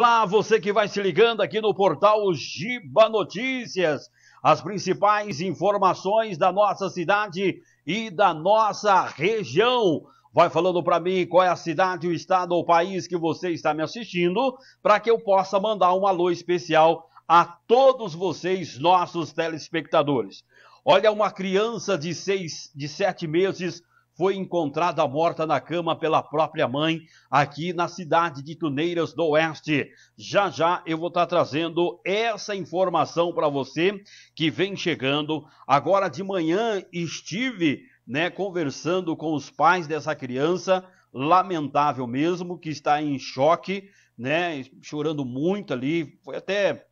Olá, você que vai se ligando aqui no portal Giba Notícias. As principais informações da nossa cidade e da nossa região. Vai falando para mim qual é a cidade, o estado ou país que você está me assistindo, para que eu possa mandar um alô especial a todos vocês, nossos telespectadores. Olha, uma criança de, seis, de sete meses foi encontrada morta na cama pela própria mãe, aqui na cidade de Tuneiras do Oeste. Já já eu vou estar trazendo essa informação para você que vem chegando. Agora de manhã estive né, conversando com os pais dessa criança, lamentável mesmo, que está em choque, né, chorando muito ali. Foi até é,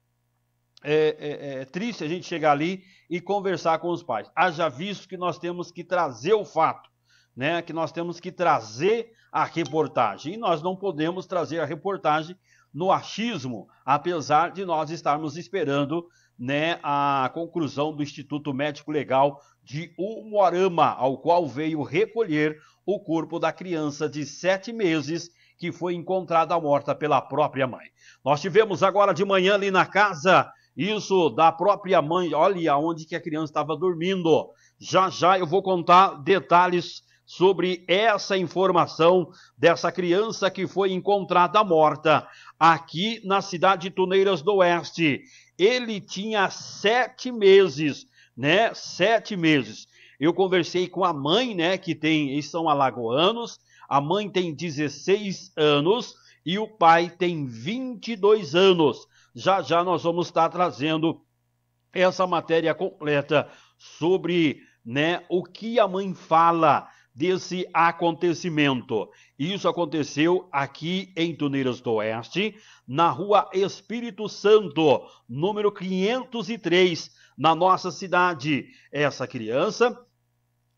é, é, é triste a gente chegar ali e conversar com os pais. Haja visto que nós temos que trazer o fato né, que nós temos que trazer a reportagem. E nós não podemos trazer a reportagem no achismo, apesar de nós estarmos esperando né, a conclusão do Instituto Médico Legal de Umuarama, ao qual veio recolher o corpo da criança de sete meses que foi encontrada morta pela própria mãe. Nós tivemos agora de manhã ali na casa isso da própria mãe, olha onde que a criança estava dormindo. Já já eu vou contar detalhes sobre essa informação dessa criança que foi encontrada morta aqui na cidade de Tuneiras do Oeste. Ele tinha sete meses, né? Sete meses. Eu conversei com a mãe, né? Que tem, eles são alagoanos. A mãe tem 16 anos e o pai tem 22 anos. Já já nós vamos estar trazendo essa matéria completa sobre né, o que a mãe fala desse acontecimento. Isso aconteceu aqui em Tuneiras do Oeste, na Rua Espírito Santo, número 503, na nossa cidade. Essa criança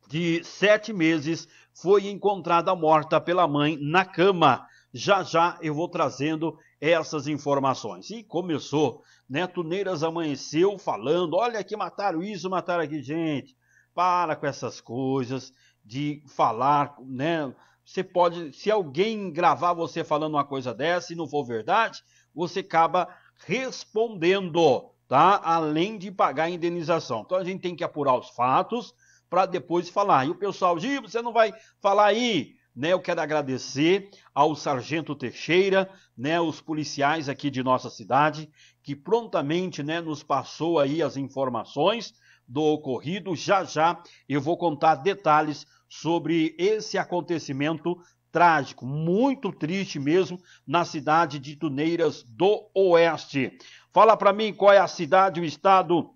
de sete meses foi encontrada morta pela mãe na cama. Já já eu vou trazendo essas informações. E começou, né? Tuneiras amanheceu falando: olha que mataram isso, mataram aqui, gente. Para com essas coisas de falar, né? Você pode, se alguém gravar você falando uma coisa dessa e não for verdade, você acaba respondendo, tá? Além de pagar a indenização. Então a gente tem que apurar os fatos para depois falar. E o pessoal, Gil, você não vai falar aí, né? Eu quero agradecer ao Sargento Teixeira, né, os policiais aqui de nossa cidade, que prontamente, né, nos passou aí as informações do ocorrido. Já já eu vou contar detalhes sobre esse acontecimento trágico, muito triste mesmo, na cidade de Tuneiras do Oeste. Fala para mim qual é a cidade, o estado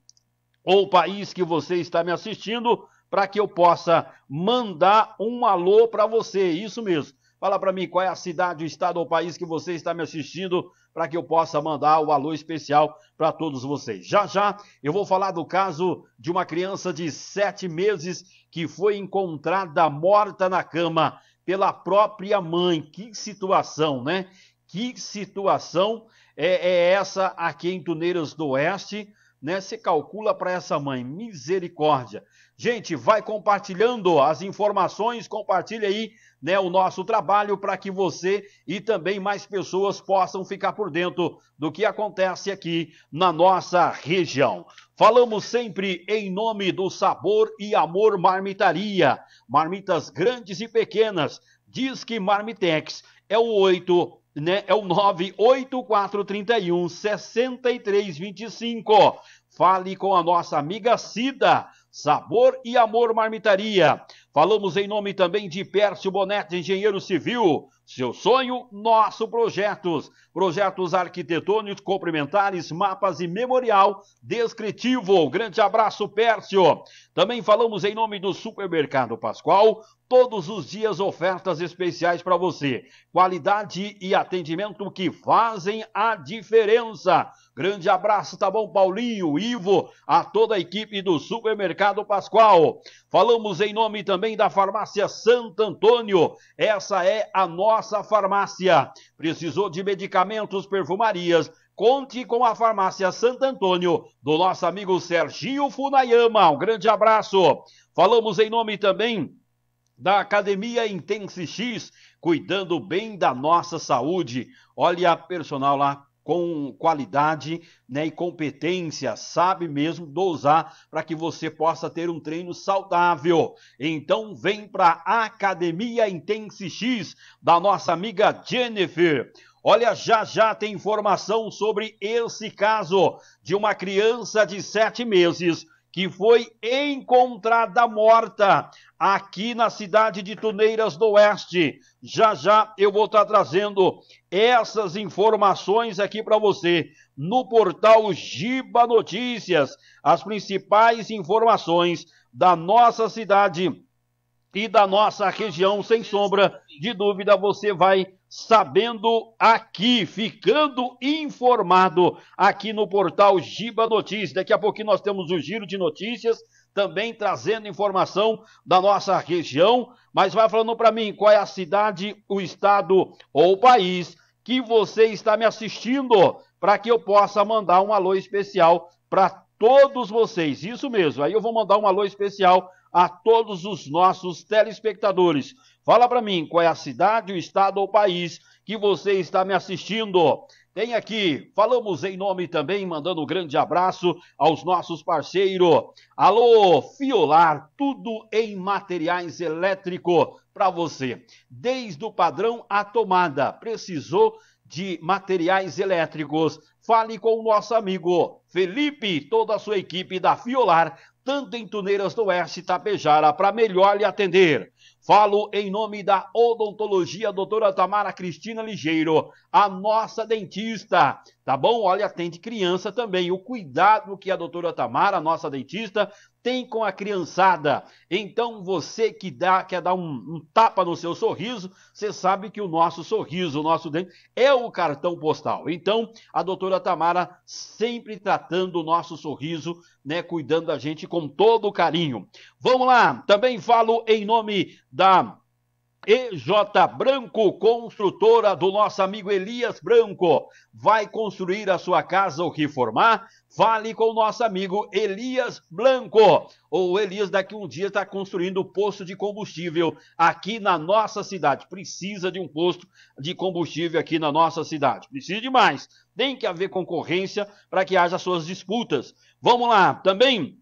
ou país que você está me assistindo para que eu possa mandar um alô para você. Isso mesmo. Fala para mim qual é a cidade, o estado ou país que você está me assistindo para que eu possa mandar o alô especial para todos vocês. Já já eu vou falar do caso de uma criança de sete meses que foi encontrada morta na cama pela própria mãe. Que situação, né? Que situação é, é essa aqui em Tuneiras do Oeste? né? Você calcula para essa mãe, misericórdia. Gente, vai compartilhando as informações, compartilha aí né, o nosso trabalho para que você e também mais pessoas possam ficar por dentro do que acontece aqui na nossa região. Falamos sempre em nome do Sabor e Amor Marmitaria, marmitas grandes e pequenas. Diz que Marmitex é o 8 né, é o 98431 6325. Fale com a nossa amiga Cida, Sabor e Amor Marmitaria. Falamos em nome também de Pércio Bonetti, engenheiro civil. Seu sonho, nosso projetos. Projetos arquitetônicos, complementares, mapas e memorial descritivo. Grande abraço, Pércio. Também falamos em nome do Supermercado Pascoal. Todos os dias ofertas especiais para você. Qualidade e atendimento que fazem a diferença. Grande abraço, tá bom, Paulinho, Ivo, a toda a equipe do Supermercado Pascoal. Falamos em nome também da farmácia Santo Antônio. Essa é a nossa farmácia. Precisou de medicamentos, perfumarias, Conte com a farmácia Santo Antônio, do nosso amigo Sergio Funayama. Um grande abraço. Falamos em nome também da Academia Intense X, cuidando bem da nossa saúde. Olha a personal lá com qualidade né, e competência, sabe mesmo dosar para que você possa ter um treino saudável. Então vem para a Academia Intense X da nossa amiga Jennifer. Olha, já já tem informação sobre esse caso de uma criança de sete meses que foi encontrada morta aqui na cidade de Tuneiras do Oeste. Já já eu vou estar trazendo essas informações aqui para você no portal Giba Notícias, as principais informações da nossa cidade e da nossa região, sem sombra de dúvida, você vai sabendo aqui, ficando informado aqui no portal Giba Notícias. Daqui a pouquinho nós temos o giro de notícias também trazendo informação da nossa região, mas vai falando para mim qual é a cidade, o estado ou o país que você está me assistindo, para que eu possa mandar um alô especial para todos vocês. Isso mesmo. Aí eu vou mandar um alô especial a todos os nossos telespectadores. Fala para mim qual é a cidade, o estado ou país que você está me assistindo. Tem aqui, falamos em nome também, mandando um grande abraço aos nossos parceiros. Alô, Fiolar, tudo em materiais elétrico para você. Desde o padrão à tomada, precisou de materiais elétricos. Fale com o nosso amigo Felipe, toda a sua equipe da Fiolar tanto em Tuneiras do Oeste, Tapejara, para melhor lhe atender. Falo em nome da odontologia doutora Tamara Cristina Ligeiro, a nossa dentista, tá bom? Olha, atende criança também. O cuidado que a doutora Tamara, nossa dentista, tem com a criançada. Então você que dá, quer dar um, um tapa no seu sorriso, você sabe que o nosso sorriso, o nosso dente é o cartão postal. Então a doutora Tamara sempre tratando o nosso sorriso, né, cuidando da gente com todo carinho. Vamos lá, também falo em nome da EJ Branco, construtora do nosso amigo Elias Branco. Vai construir a sua casa ou reformar? Fale com o nosso amigo Elias Branco. O Elias daqui um dia está construindo o posto de combustível aqui na nossa cidade. Precisa de um posto de combustível aqui na nossa cidade. Precisa de mais. Tem que haver concorrência para que haja suas disputas. Vamos lá, também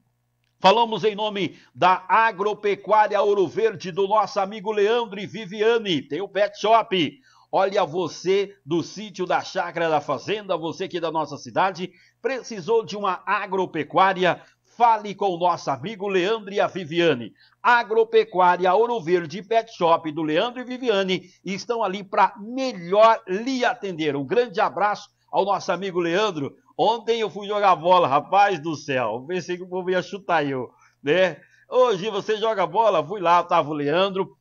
Falamos em nome da Agropecuária Ouro Verde, do nosso amigo Leandro e Viviane. Tem o Pet Shop. Olha você do sítio da Chácara da Fazenda, você aqui da nossa cidade, precisou de uma agropecuária? Fale com o nosso amigo Leandro e a Viviane. Agropecuária Ouro Verde Pet Shop do Leandro e Viviane estão ali para melhor lhe atender. Um grande abraço ao nosso amigo Leandro, Ontem eu fui jogar bola, rapaz do céu. pensei que o povo ia chutar eu, né? Hoje você joga bola, fui lá, tava o Leandro,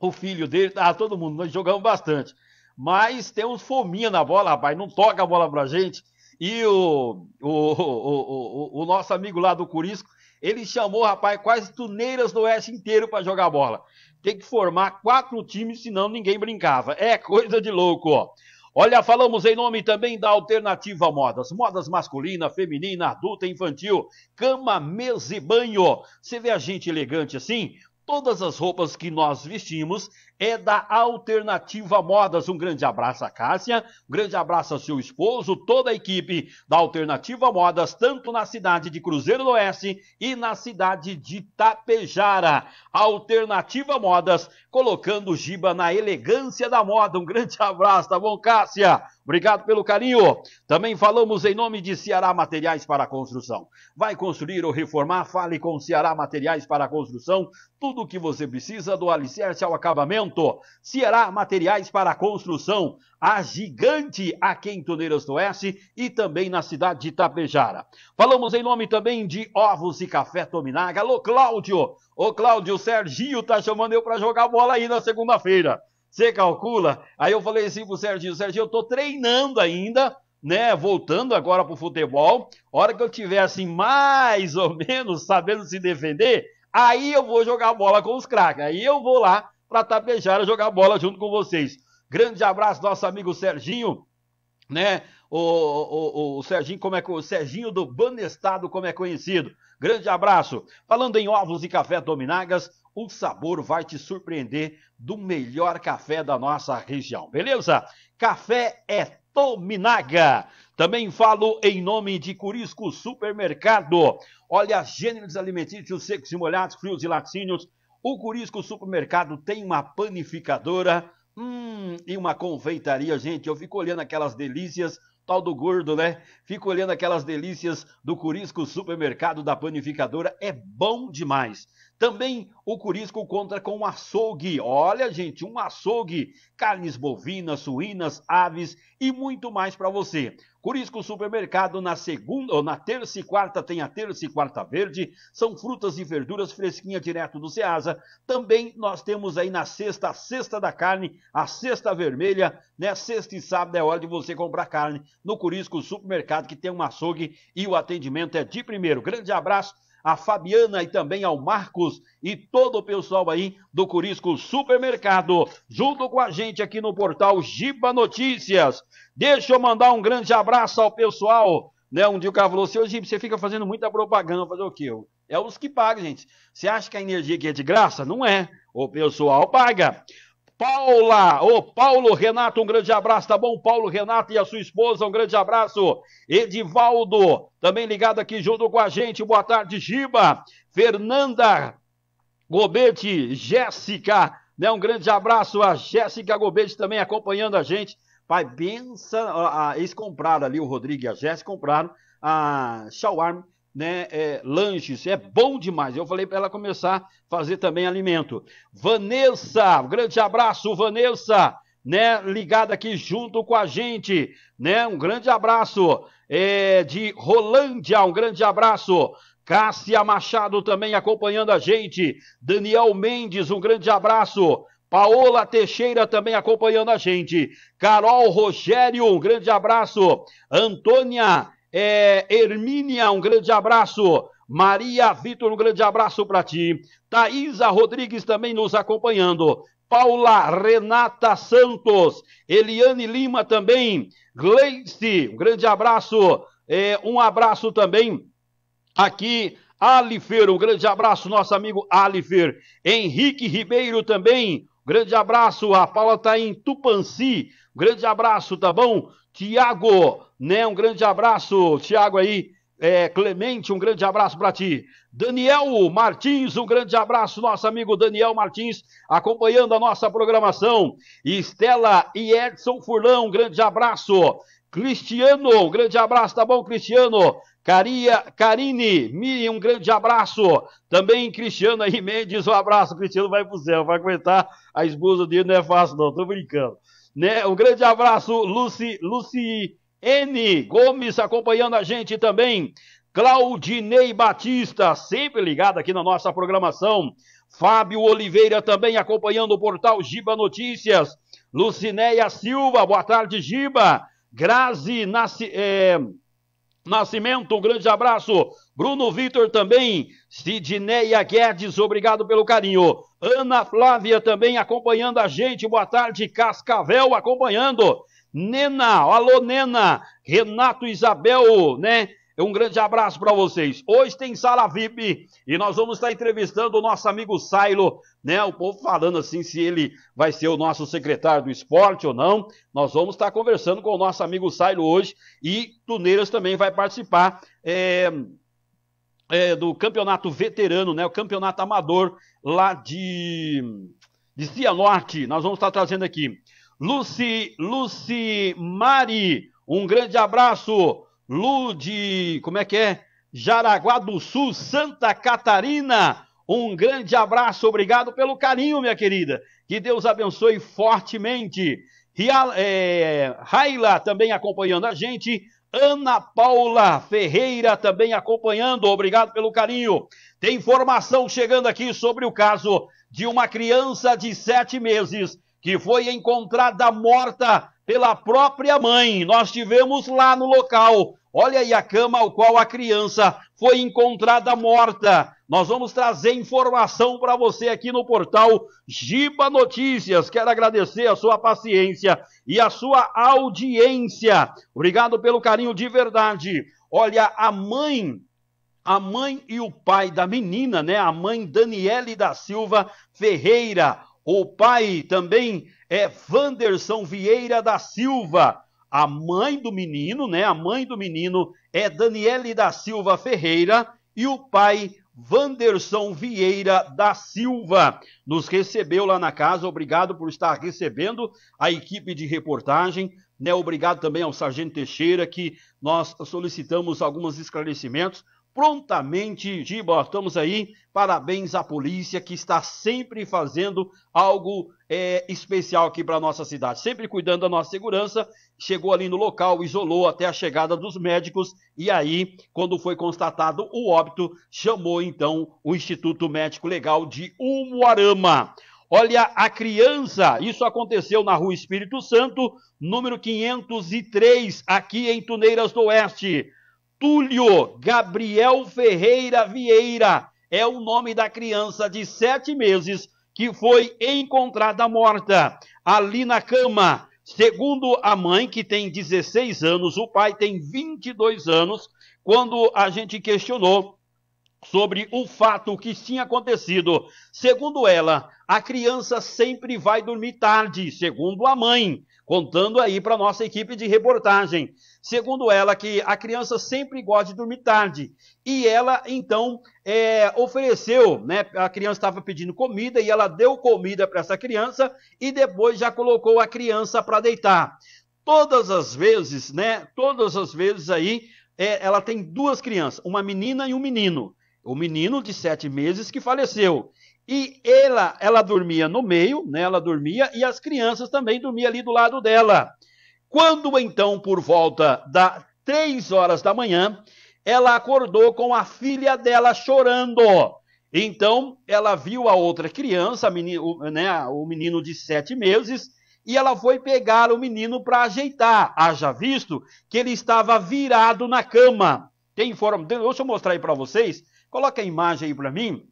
o filho dele, tava todo mundo, nós jogamos bastante. Mas tem uns fominha na bola, rapaz, não toca a bola pra gente. E o, o, o, o, o nosso amigo lá do Curisco, ele chamou, rapaz, quase tuneiras do Oeste inteiro para jogar bola. Tem que formar quatro times, senão ninguém brincava. É coisa de louco, ó. Olha, falamos em nome também da Alternativa Modas. Modas masculina, feminina, adulta, infantil, cama, mesa e banho. Você vê a gente elegante assim? Todas as roupas que nós vestimos, é da Alternativa Modas. Um grande abraço a Cássia, um grande abraço ao seu esposo, toda a equipe da Alternativa Modas, tanto na cidade de Cruzeiro do Oeste e na cidade de Tapejara. Alternativa Modas, colocando Giba na elegância da moda. Um grande abraço, tá bom, Cássia? Obrigado pelo carinho. Também falamos em nome de Ceará Materiais para Construção. Vai construir ou reformar? Fale com Ceará Materiais para Construção. Tudo o que você precisa do alicerce ao acabamento Cimento, Ceará Materiais para Construção, a gigante aqui em do Oeste e também na cidade de Itapejara. Falamos em nome também de Ovos e Café Tominaga. Alô, Cláudio! Ô, Cláudio, o Serginho tá chamando eu para jogar bola aí na segunda-feira. Você calcula? Aí eu falei assim pro Serginho, Serginho, eu tô treinando ainda, né, voltando agora pro futebol. Hora que eu tiver assim mais ou menos sabendo se defender, aí eu vou jogar bola com os craques. Aí eu vou lá para tapejar e jogar bola junto com vocês. Grande abraço, nosso amigo Serginho, né? O, o, o, o Serginho, como é o Serginho do Banestado, como é conhecido. Grande abraço. Falando em ovos e café Dominagas, o sabor vai te surpreender do melhor café da nossa região, beleza? Café é Tominaga. Também falo em nome de Curisco Supermercado. Olha, gêneros alimentícios secos e molhados, frios e laticínios o Curisco Supermercado tem uma panificadora hum, e uma confeitaria, gente. Eu fico olhando aquelas delícias, tal do gordo, né? Fico olhando aquelas delícias do Curisco Supermercado, da panificadora. É bom demais. Também o Curisco conta com um açougue. Olha, gente, um açougue. Carnes bovinas, suínas, aves e muito mais para você. Curisco Supermercado na segunda, ou na terça e quarta tem a terça e quarta verde. São frutas e verduras fresquinha direto do Ceasa. Também nós temos aí na sexta a sexta da carne, a sexta vermelha, né? Sexta e sábado é hora de você comprar carne no Curisco Supermercado que tem um açougue e o atendimento é de primeiro. Grande abraço a Fabiana e também ao Marcos e todo o pessoal aí do Curisco Supermercado, junto com a gente aqui no portal Giba Notícias. Deixa eu mandar um grande abraço ao pessoal, né? Um dia o cara falou assim, Giba, você fica fazendo muita propaganda, fazer o quê? É os que pagam, gente. Você acha que a energia aqui é de graça? Não é. O pessoal paga. Paula, ô oh, Paulo Renato, um grande abraço, tá bom? Paulo Renato e a sua esposa, um grande abraço. Edivaldo, também ligado aqui junto com a gente, boa tarde, Giba. Fernanda Gobete, Jéssica, né? Um grande abraço a Jéssica Gobete também acompanhando a gente. Pai, benção, eles compraram ali, o Rodrigo e a Jéssica compraram a Shawarm né, é, lanches, é bom demais. Eu falei para ela começar a fazer também alimento. Vanessa, um grande abraço, Vanessa, né, ligada aqui junto com a gente, né, um grande abraço é, de Rolândia, um grande abraço. Cássia Machado também acompanhando a gente. Daniel Mendes, um grande abraço. Paola Teixeira também acompanhando a gente. Carol Rogério, um grande abraço. Antônia é, Hermínia, um grande abraço. Maria Vitor, um grande abraço para ti. Thaisa Rodrigues também nos acompanhando. Paula Renata Santos, Eliane Lima também, Gleice, um grande abraço, é, um abraço também aqui, Alifer, um grande abraço, nosso amigo Alifer, Henrique Ribeiro também, grande abraço, a Paula está em Tupanci, grande abraço, tá bom? Tiago, né? Um grande abraço, Tiago aí. É, Clemente, um grande abraço para ti. Daniel Martins, um grande abraço, nosso amigo Daniel Martins, acompanhando a nossa programação. Estela e Edson Furlão, um grande abraço. Cristiano, um grande abraço, tá bom, Cristiano? Caria, Karine, Miriam, um grande abraço. Também Cristiano aí, Mendes, um abraço. Cristiano vai pro céu, vai aguentar a esposa dele, não é fácil não, tô brincando. Né? Um grande abraço, Luci, Luci N. Gomes acompanhando a gente também. Claudinei Batista, sempre ligado aqui na nossa programação. Fábio Oliveira também acompanhando o portal Giba Notícias. Lucinéia Silva, boa tarde, Giba. Grazi Nasci, é, Nascimento, um grande abraço. Bruno Vitor também, Sidneia Guedes, obrigado pelo carinho. Ana Flávia também acompanhando a gente, boa tarde, Cascavel acompanhando. Nena, alô Nena, Renato Isabel, né? Um grande abraço para vocês. Hoje tem sala VIP e nós vamos estar entrevistando o nosso amigo Sailo, né? O povo falando assim se ele vai ser o nosso secretário do esporte ou não. Nós vamos estar conversando com o nosso amigo Sailo hoje e Tuneiras também vai participar. É, é, do campeonato veterano, né, o campeonato amador lá de, de Cianorte. Nós vamos estar trazendo aqui. Luci, Luci Mari, um grande abraço. Lu de, como é que é? Jaraguá do Sul, Santa Catarina. Um grande abraço, obrigado pelo carinho, minha querida. Que Deus abençoe fortemente. É, Raila é, também acompanhando a gente. Ana Paula Ferreira também acompanhando, obrigado pelo carinho. Tem informação chegando aqui sobre o caso de uma criança de sete meses que foi encontrada morta pela própria mãe. Nós tivemos lá no local Olha aí a cama ao qual a criança foi encontrada morta. Nós vamos trazer informação para você aqui no portal Giba Notícias. Quero agradecer a sua paciência e a sua audiência. Obrigado pelo carinho de verdade. Olha, a mãe a mãe e o pai da menina, né? A mãe Daniele da Silva Ferreira, o pai também é Vanderson Vieira da Silva a mãe do menino, né? A mãe do menino é Daniele da Silva Ferreira e o pai Vanderson Vieira da Silva nos recebeu lá na casa. Obrigado por estar recebendo a equipe de reportagem. Né? Obrigado também ao Sargento Teixeira, que nós solicitamos alguns esclarecimentos prontamente, Giba, estamos aí. Parabéns à polícia que está sempre fazendo algo é, especial aqui para a nossa cidade, sempre cuidando da nossa segurança. Chegou ali no local, isolou até a chegada dos médicos e aí, quando foi constatado o óbito, chamou então o Instituto Médico Legal de Umuarama. Olha a criança, isso aconteceu na Rua Espírito Santo, número 503, aqui em Tuneiras do Oeste. Túlio Gabriel Ferreira Vieira é o nome da criança de sete meses que foi encontrada morta ali na cama. Segundo a mãe, que tem 16 anos, o pai tem 22 anos, quando a gente questionou sobre o fato que tinha acontecido. Segundo ela, a criança sempre vai dormir tarde, segundo a mãe contando aí para nossa equipe de reportagem. Segundo ela, que a criança sempre gosta de dormir tarde. E ela, então, é, ofereceu, né? A criança estava pedindo comida e ela deu comida para essa criança e depois já colocou a criança para deitar. Todas as vezes, né? Todas as vezes aí, é, ela tem duas crianças, uma menina e um menino. O menino de sete meses que faleceu. E ela, ela dormia no meio, né? Ela dormia e as crianças também dormiam ali do lado dela. Quando então, por volta das três horas da manhã, ela acordou com a filha dela chorando. Então, ela viu a outra criança, a menino, o, né, o menino de sete meses, e ela foi pegar o menino para ajeitar. Haja visto que ele estava virado na cama. Tem forma. Deixa eu mostrar aí para vocês. Coloca a imagem aí para mim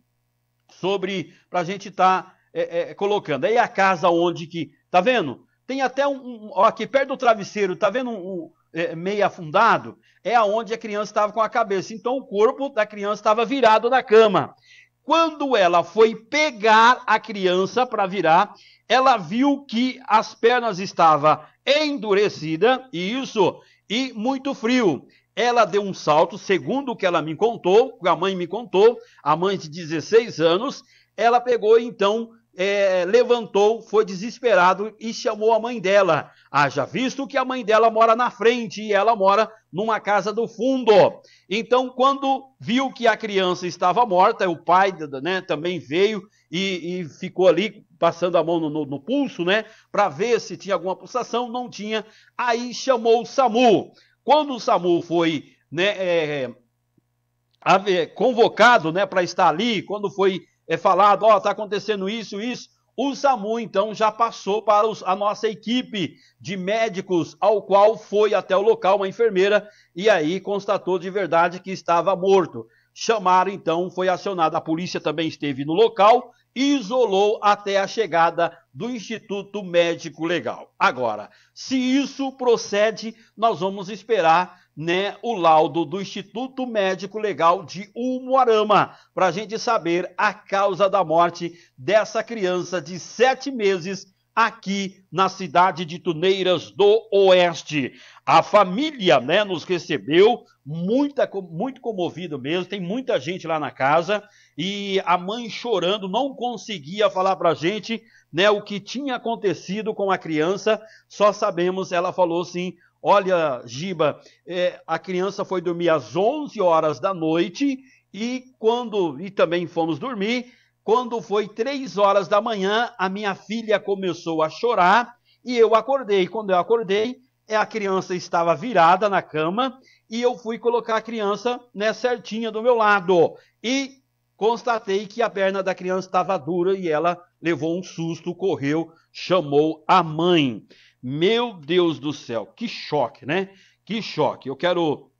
sobre para a gente estar tá, é, é, colocando. Aí a casa onde que tá vendo? Tem até um, um ó, aqui perto do travesseiro, tá vendo um, um é, meio afundado? É aonde a criança estava com a cabeça. Então o corpo da criança estava virado na cama. Quando ela foi pegar a criança para virar, ela viu que as pernas estavam endurecidas, e isso, e muito frio. Ela deu um salto, segundo o que ela me contou, a mãe me contou, a mãe de 16 anos, ela pegou então é, levantou, foi desesperado e chamou a mãe dela. Haja visto que a mãe dela mora na frente e ela mora numa casa do fundo. Então, quando viu que a criança estava morta, o pai né, também veio e, e, ficou ali passando a mão no, no, no pulso, né, para ver se tinha alguma pulsação. Não tinha. Aí chamou o SAMU. Quando o SAMU foi né, é, é convocado né, para estar ali, quando foi é, falado, ó, oh, está acontecendo isso, isso, o SAMU então já passou para os, a nossa equipe de médicos, ao qual foi até o local uma enfermeira e aí constatou de verdade que estava morto. Chamaram então, foi acionada, a polícia também esteve no local isolou até a chegada do Instituto Médico Legal. Agora, se isso procede, nós vamos esperar né, o laudo do Instituto Médico Legal de Umuarama para a gente saber a causa da morte dessa criança de sete meses aqui na cidade de Tuneiras do Oeste. A família né, nos recebeu, muita, muito comovido mesmo, tem muita gente lá na casa, e a mãe chorando, não conseguia falar para a gente né, o que tinha acontecido com a criança, só sabemos, ela falou assim, olha, Giba, é, a criança foi dormir às 11 horas da noite, e quando, e também fomos dormir, quando foi três horas da manhã, a minha filha começou a chorar e eu acordei. Quando eu acordei, é, a criança estava virada na cama e eu fui colocar a criança né, certinha do meu lado. E constatei que a perna da criança estava dura e ela levou um susto, correu, chamou a mãe. Meu Deus do céu, que choque, né? Que choque. Eu quero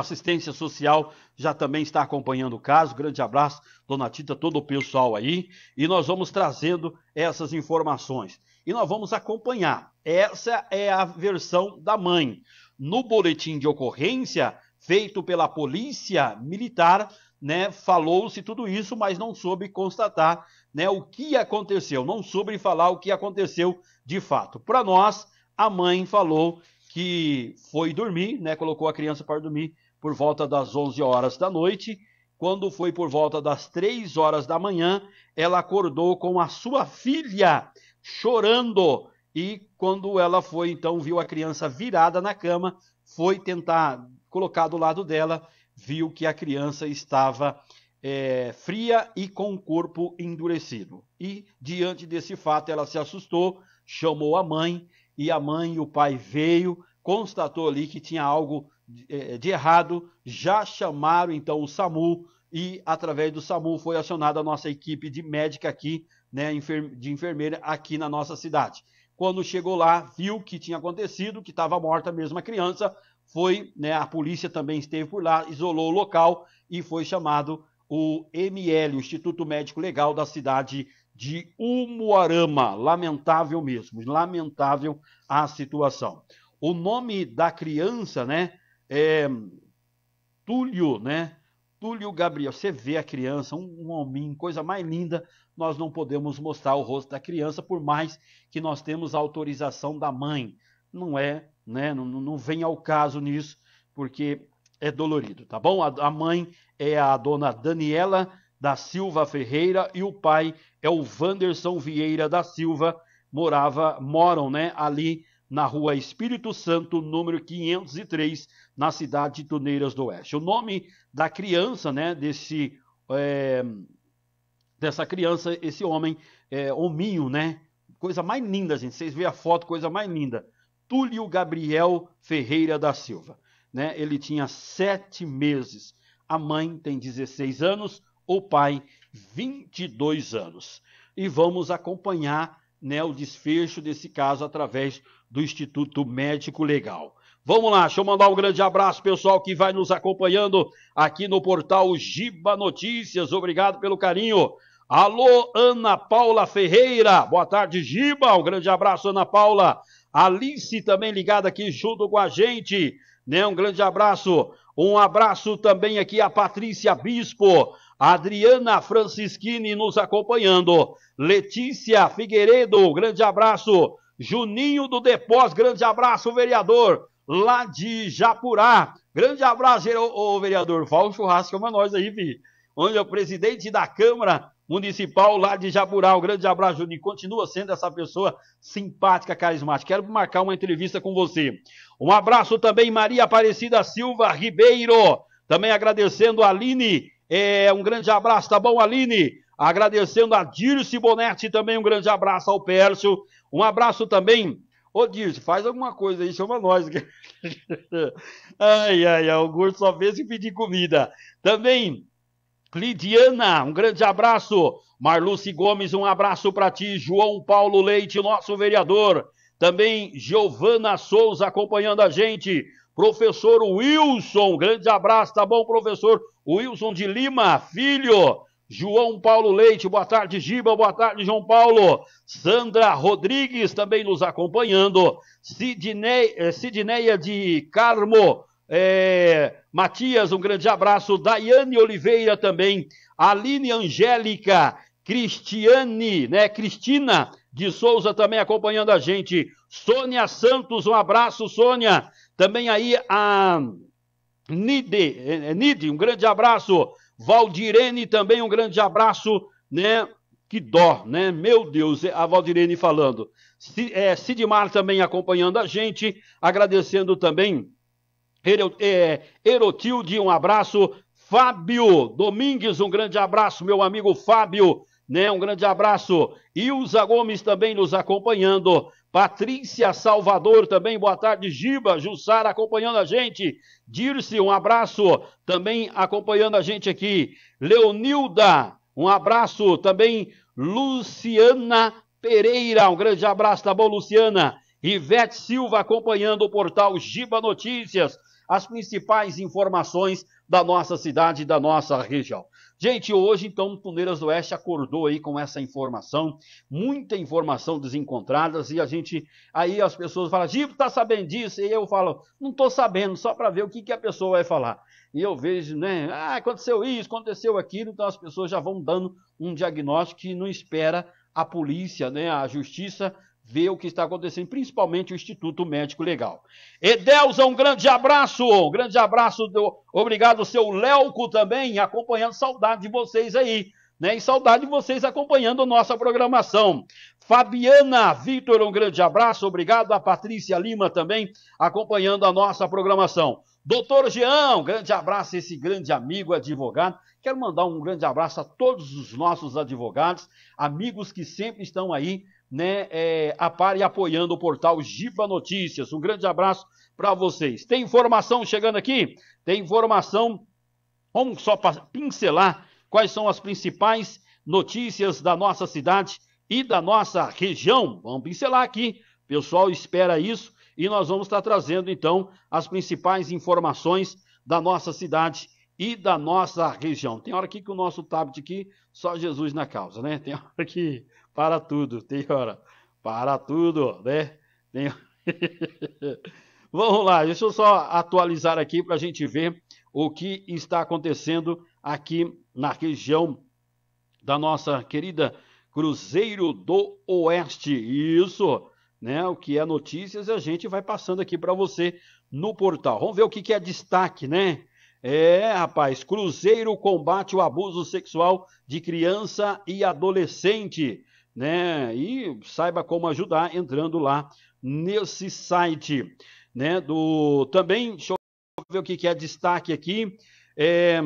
assistência social já também está acompanhando o caso. Grande abraço, dona Tita, todo o pessoal aí. E nós vamos trazendo essas informações. E nós vamos acompanhar. Essa é a versão da mãe. No boletim de ocorrência feito pela Polícia Militar, né, falou-se tudo isso, mas não soube constatar né, o que aconteceu, não soube falar o que aconteceu de fato. Para nós, a mãe falou que foi dormir, né, colocou a criança para dormir por volta das 11 horas da noite. Quando foi por volta das 3 horas da manhã, ela acordou com a sua filha chorando. E quando ela foi, então, viu a criança virada na cama, foi tentar colocar do lado dela, viu que a criança estava é, fria e com o corpo endurecido. E, diante desse fato, ela se assustou, chamou a mãe, e a mãe e o pai veio, constatou ali que tinha algo de, eh, eh, de errado, já chamaram então o SAMU e através do SAMU foi acionada a nossa equipe de médica aqui, né, de enfermeira aqui na nossa cidade. Quando chegou lá, viu o que tinha acontecido, que estava morta mesmo a criança, foi, né, a polícia também esteve por lá, isolou o local e foi chamado o ML, o Instituto Médico Legal da cidade de Umuarama. Lamentável mesmo, lamentável a situação. O nome da criança, né, é, Túlio, né? Túlio Gabriel, você vê a criança, um, um coisa mais linda. Nós não podemos mostrar o rosto da criança, por mais que nós temos a autorização da mãe. Não é, né? Não, não vem ao caso nisso, porque é dolorido, tá bom? A, a mãe é a dona Daniela da Silva Ferreira e o pai é o Vanderson Vieira da Silva. Morava, moram, né? Ali na rua Espírito Santo, número 503, na cidade de Tuneiras do Oeste. O nome da criança, né, desse, é, dessa criança, esse homem, é, hominho, né, coisa mais linda, gente, vocês veem a foto, coisa mais linda, Túlio Gabriel Ferreira da Silva, né, ele tinha sete meses, a mãe tem 16 anos, o pai 22 anos. E vamos acompanhar né, o desfecho desse caso através do Instituto Médico Legal. Vamos lá, deixa eu mandar um grande abraço, pessoal, que vai nos acompanhando aqui no portal Giba Notícias. Obrigado pelo carinho. Alô, Ana Paula Ferreira. Boa tarde, Giba. Um grande abraço, Ana Paula. Alice também ligada aqui junto com a gente. Né? Um grande abraço. Um abraço também aqui a Patrícia Bispo. Adriana Francischini nos acompanhando. Letícia Figueiredo, um grande abraço. Juninho do Depós, grande abraço, vereador, lá de Japurá. Grande abraço, ô, ô vereador, fala um churrasco como nós aí, vi. Onde é o presidente da Câmara Municipal lá de Japurá. Um grande abraço, Juninho. Continua sendo essa pessoa simpática, carismática. Quero marcar uma entrevista com você. Um abraço também, Maria Aparecida Silva Ribeiro. Também agradecendo a Aline. É, um grande abraço, tá bom, Aline? Agradecendo a Dirce Bonetti também, um grande abraço ao Pércio. Um abraço também. Ô, Dirce, faz alguma coisa aí, chama nós. ai, ai, Augusto só fez se pedir comida. Também, Lidiana, um grande abraço. Marluce Gomes, um abraço para ti. João Paulo Leite, nosso vereador. Também, Giovana Souza acompanhando a gente. Professor Wilson, grande abraço, tá bom, professor? Wilson de Lima, filho João Paulo Leite, boa tarde, Giba, boa tarde, João Paulo. Sandra Rodrigues também nos acompanhando. Sidney, eh, Sidneia de Carmo, é, Matias, um grande abraço. Daiane Oliveira também. Aline Angélica, Cristiane, né? Cristina de Souza também acompanhando a gente. Sônia Santos, um abraço, Sônia. Também aí a Nide, eh, Nide um grande abraço. Valdirene também, um grande abraço, né? Que dó, né? Meu Deus, é a Valdirene falando. É, Sidmar também acompanhando a gente, agradecendo também. É, Erotilde, um abraço. Fábio Domingues, um grande abraço, meu amigo Fábio, né? Um grande abraço. Ilza Gomes também nos acompanhando. Patrícia Salvador também, boa tarde. Giba, Jussara acompanhando a gente. Dirce, um abraço também acompanhando a gente aqui. Leonilda, um abraço também. Luciana Pereira, um grande abraço, tá bom, Luciana? Ivete Silva acompanhando o portal Giba Notícias, as principais informações da nossa cidade e da nossa região. Gente, hoje então Tuneiras do Oeste acordou aí com essa informação, muita informação desencontrada, e a gente, aí as pessoas falam, Gibo, tá sabendo disso? E eu falo, não tô sabendo, só para ver o que, que a pessoa vai falar. E eu vejo, né, ah, aconteceu isso, aconteceu aquilo, então as pessoas já vão dando um diagnóstico que não espera a polícia, né, a justiça ver o que está acontecendo, principalmente o Instituto Médico Legal. Edelza, um grande abraço, um grande abraço, do, obrigado seu Léuco também, acompanhando, saudade de vocês aí, né, e saudade de vocês acompanhando nossa programação. Fabiana Vitor, um grande abraço, obrigado a Patrícia Lima também, acompanhando a nossa programação. Doutor Jean, um grande abraço, esse grande amigo advogado. Quero mandar um grande abraço a todos os nossos advogados, amigos que sempre estão aí né, é, a par e apoiando o portal Giba Notícias. Um grande abraço para vocês. Tem informação chegando aqui? Tem informação. Vamos só pincelar quais são as principais notícias da nossa cidade e da nossa região. Vamos pincelar aqui. O pessoal espera isso e nós vamos estar tá trazendo então as principais informações da nossa cidade e da nossa região. Tem hora aqui que o nosso tablet aqui, só Jesus na causa, né? Tem hora que para tudo, tem hora para tudo, né? Tem... Vamos lá, deixa eu só atualizar aqui para a gente ver o que está acontecendo aqui na região da nossa querida Cruzeiro do Oeste. Isso, né? O que é notícias a gente vai passando aqui para você no portal. Vamos ver o que, que é destaque, né? É, rapaz, Cruzeiro combate o abuso sexual de criança e adolescente, né? E saiba como ajudar entrando lá nesse site, né? Do também, deixa eu ver o que, é destaque aqui. É,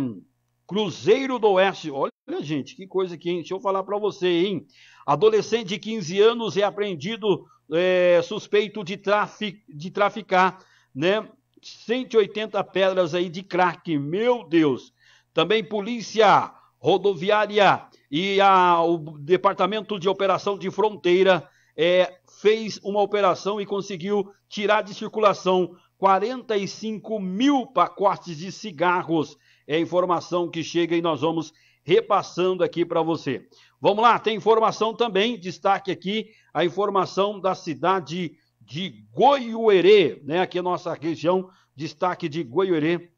Cruzeiro do Oeste. Olha, gente, que coisa aqui, hein? Deixa eu falar para você, hein? Adolescente de 15 anos é apreendido é, suspeito de, trafic, de traficar, né? 180 pedras aí de crack, meu Deus. Também polícia rodoviária e a, o Departamento de Operação de Fronteira é, fez uma operação e conseguiu tirar de circulação 45 mil pacotes de cigarros. É a informação que chega e nós vamos repassando aqui para você. Vamos lá, tem informação também, destaque aqui, a informação da cidade de Goiuerê, né? Aqui é a nossa região, destaque de Goiuerê.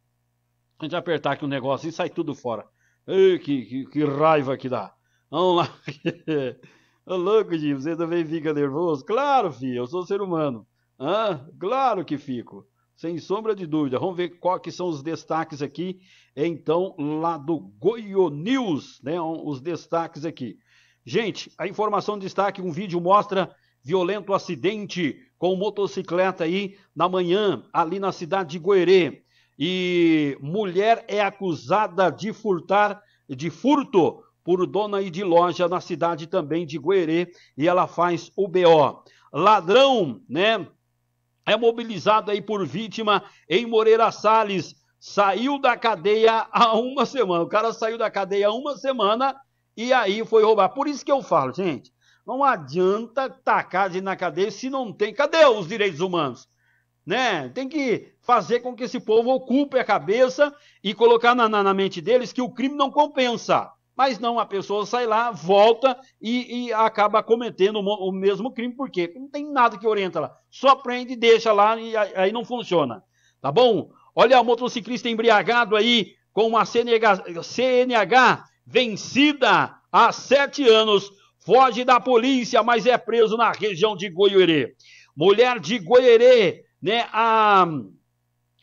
A gente apertar aqui um negócio e sai tudo fora. Ei, que, que, que, raiva que dá. Vamos lá. Ô, louco, Jim, você também fica nervoso? Claro, filho, eu sou ser humano. Hã? Claro que fico. Sem sombra de dúvida. Vamos ver quais são os destaques aqui. Então, lá do Goio News, né? Os destaques aqui. Gente, a informação de destaque: um vídeo mostra violento acidente com motocicleta aí na manhã, ali na cidade de Goerê. E mulher é acusada de furtar, de furto por dona aí de loja na cidade também de Goerê e ela faz o BO. Ladrão, né? É mobilizado aí por vítima em Moreira Salles. Saiu da cadeia há uma semana. O cara saiu da cadeia há uma semana e aí foi roubar. Por isso que eu falo, gente, não adianta tacar de na cadeia se não tem. Cadê os direitos humanos? Né? Tem que fazer com que esse povo ocupe a cabeça e colocar na, na, na mente deles que o crime não compensa. Mas não, a pessoa sai lá, volta e, e acaba cometendo o, o mesmo crime, porque não tem nada que orienta lá. Só prende, deixa lá e aí não funciona. Tá bom? Olha o motociclista embriagado aí com uma CNH, CNH vencida há sete anos foge da polícia, mas é preso na região de Goiorê. Mulher de Goiorê, né, a,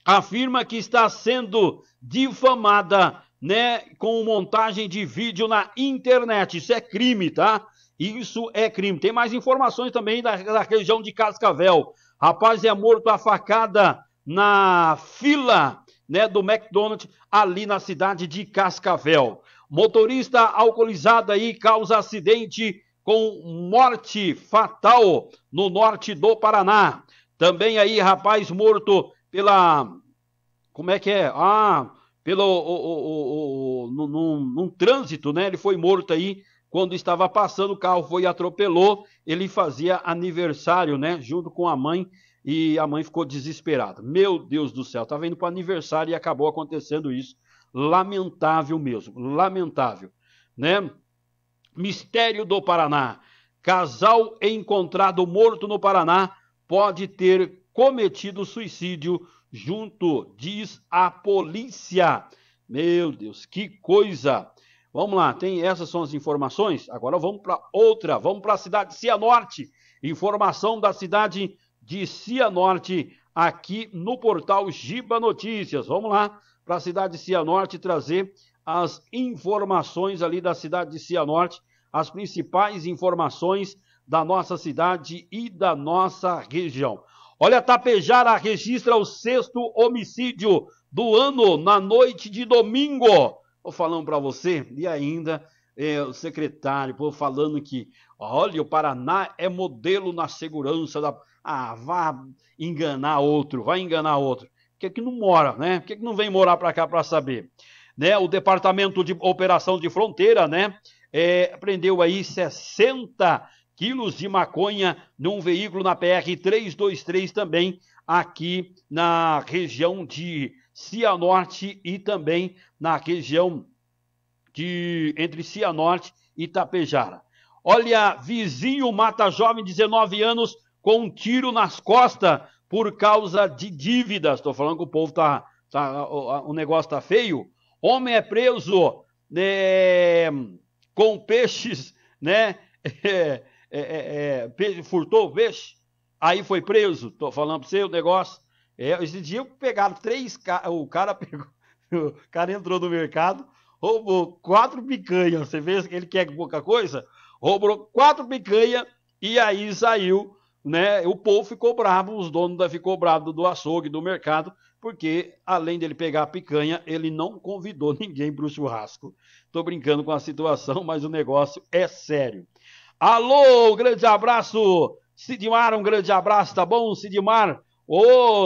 afirma que está sendo difamada, né, com montagem de vídeo na internet. Isso é crime, tá? Isso é crime. Tem mais informações também da, da região de Cascavel. Rapaz é morto a facada na fila, né, do McDonald's ali na cidade de Cascavel. Motorista alcoolizado aí causa acidente com morte fatal no norte do Paraná. Também aí, rapaz morto pela. Como é que é? Ah, pelo. O, o, o, num, num trânsito, né? Ele foi morto aí quando estava passando, o carro foi e atropelou. Ele fazia aniversário, né? Junto com a mãe. E a mãe ficou desesperada. Meu Deus do céu, tá vendo para aniversário e acabou acontecendo isso Lamentável mesmo, lamentável, né? Mistério do Paraná. Casal encontrado morto no Paraná pode ter cometido suicídio junto, diz a polícia. Meu Deus, que coisa! Vamos lá, tem essas são as informações. Agora vamos para outra, vamos para a cidade de Cianorte. Informação da cidade de Cianorte aqui no portal Giba Notícias. Vamos lá para a cidade de Cianorte trazer as informações ali da cidade de Cianorte, as principais informações da nossa cidade e da nossa região. Olha, Tapejara registra o sexto homicídio do ano na noite de domingo. Estou falando para você e ainda é, o secretário falando que, olha, o Paraná é modelo na segurança da. Ah, vá enganar outro, vai enganar outro. Por que, que não mora, né? Por que, que não vem morar para cá para saber? Né? O Departamento de Operação de Fronteira, né? É, prendeu aí 60 quilos de maconha num veículo na PR 323 também aqui na região de Cianorte e também na região de entre Cianorte e Itapejara. Olha, vizinho mata jovem 19 anos com um tiro nas costas por causa de dívidas. Estou falando que o povo tá, tá o, o negócio tá feio. Homem é preso né, com peixes, né? É, é, é, é peixe, furtou peixe, aí foi preso. Estou falando para você o negócio. É, esse dia pegaram três, o cara pegou, o cara entrou no mercado, roubou quatro picanhas. Você vê que ele quer pouca coisa? Roubou quatro picanhas e aí saiu né? O povo ficou bravo, os donos da ficou bravo do açougue, do mercado, porque além dele pegar a picanha, ele não convidou ninguém para o churrasco. Estou brincando com a situação, mas o negócio é sério. Alô, um grande abraço, Sidmar, um grande abraço, tá bom, Sidmar? Ô,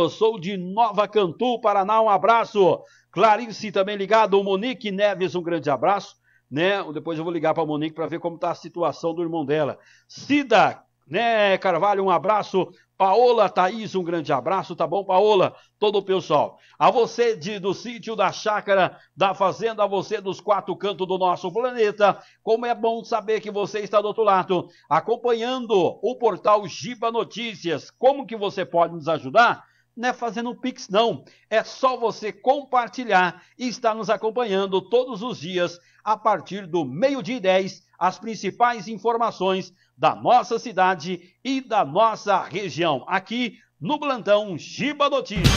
oh, sou de Nova Cantu, Paraná, um abraço. Clarice também ligado, Monique Neves, um grande abraço. Né? Depois eu vou ligar para Monique para ver como está a situação do irmão dela. Cida né, Carvalho, um abraço. Paola Thaís, um grande abraço, tá bom, Paola? Todo o pessoal. A você de, do sítio, da chácara, da fazenda, a você dos quatro cantos do nosso planeta, como é bom saber que você está do outro lado, acompanhando o portal Giba Notícias. Como que você pode nos ajudar? Não é fazendo um pix, não. É só você compartilhar e estar nos acompanhando todos os dias, a partir do meio-dia e dez, as principais informações da nossa cidade e da nossa região, aqui no plantão Giba Notícias.